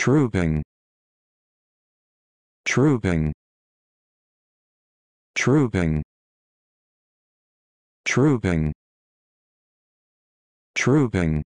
trooping trooping trooping trooping trooping